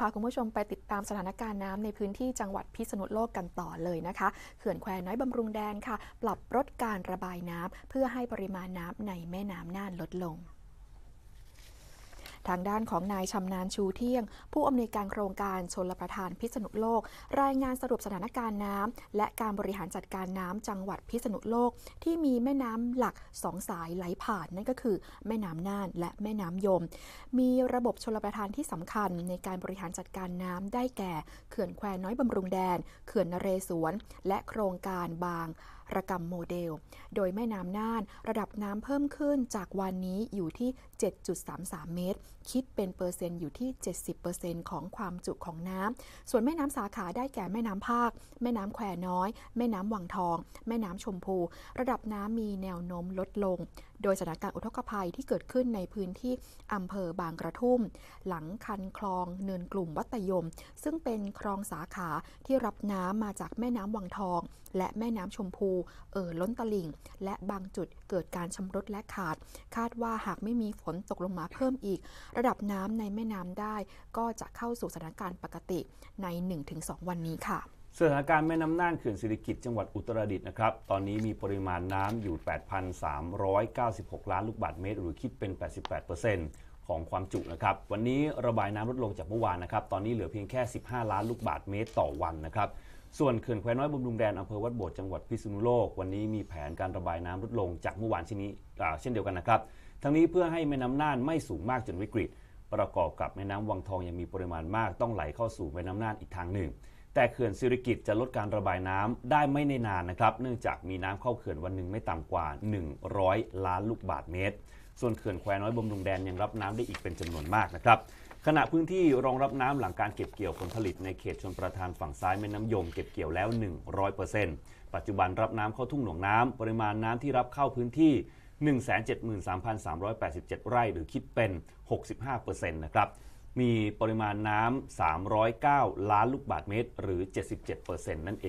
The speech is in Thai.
พาคุณผู้ชมไปติดตามสถานการณ์น้ำในพื้นที่จังหวัดพิษณุโลกกันต่อเลยนะคะ เขื่อนแควน้อยบำรุงแดนค่ะ ปรับลดการระบายน้ำ เพื่อให้ปริมาณน้ำในแม่น้ำน่านลดลงทางด้านของนายชำนาญชูเที่ยง ผู้อำนวยการโครงการชนรประทานพิษณุโลก รายงานสรุปสถานการณ์น้ำและการบริหารจัดการน้ำจังหวัดพิษณุโลกที่มีแม่น้ำหลักสองสายไหลผ่าน นั่นก็คือ แม่น้ำน่าน และแม่น้ำยม มีระบบชลประทานที่สำคัญในการบริหารจัดการน้ำได้แก่ เขื่อนแควน้อยบำรุงแดน เขื่อนนเรศวร และโครงการบางระกำโมเดล โดยแม่น้ำน่านระดับน้ำเพิ่มขึ้นจากวันนี้อยู่ที่ 7.33 เมตร คิดเป็นเปอร์เซ็นต์อยู่ที่ 70%ของความจุของน้ำ ส่วนแม่น้ำสาขาได้แก่แม่น้ำภาค แม่น้ำแควน้อย แม่น้ำวังทอง แม่น้ำชมพู ระดับน้ำมีแนวโน้มลดลง โดยสถานการณ์อุทกภัยที่เกิดขึ้นในพื้นที่อำเภอบางกระทุ่ม หลังคันคลองเนินกลุ่มวัตยม ซึ่งเป็นคลองสาขาที่รับน้ำมาจากแม่น้ำวังทองและแม่น้ำชมพูเอ่อล้นตลิ่งและบางจุดเกิดการชำรุดและขาด คาดว่าหากไม่มีฝนตกลงมาเพิ่มอีก ระดับน้ำในแม่น้ำได้ ก็จะเข้าสู่สถานการณ์ปกติใน 1-2 วันนี้ค่ะสถานการณ์แม่น้ำน่านเขื่อนสิริกิตจังหวัดอุตรดิตถ์นะครับตอนนี้มีปริมาณน้ำอยู่ 8,396 ล้านลูกบาศก์เมตร หรือคิดเป็น 88%ของความจุนะครับ วันนี้ระบายน้ำลดลงจากเมื่อวานนะครับ ตอนนี้เหลือเพียงแค่ 15 ล้านลูกบาศก์เมตรต่อวันนะครับส่วนเขื่อนแควน้อยบมรุงแดนอำเภอวัดโบดจังหวัดพิษณุโลกวันนี้มีแผนการระบายน้ำลดลงจากเมื่อวานเช่นนี้เช่นเดียวกันนะครับทั้งนี้เพื่อให้แม่น้ำน่านไม่สูงมากจนวิกฤต ประกอบกับแม่น้ำวังทองยังมีปริมาณมากต้องไหลเข้าสู่แม่น้ำน่านอีกทางหนึ่ง แต่เขื่อนสิริกิตจะลดการระบายน้ำได้ไม่ในนานนะครับเนื่องจากมีน้ำเข้าเขื่อนวันหนึ่งไม่ต่ำกว่า 100 ล้านลูกบาทเมตร ส่วนเขื่อนแควน้อยบมรุงแดนยังรับน้ำได้อีกเป็นจำนวนมากนะครับขณะพื้นที่รองรับน้ำหลังการเก็บเกี่ยวผลผลิตในเขตชนประทานฝั่งซ้ายแม่น้ำยมเก็บเกี่ยวแล้ว 100%ปัจจุบันรับน้ำเข้าทุ่งหนองน้ำ ปริมาณน้ำที่รับเข้าพื้นที่ 173,387 ไร่ หรือคิดเป็น 65%นะครับมีปริมาณน้ำ 309 ล้านลูกบาศก์เมตรหรือ 77%นั่นเอง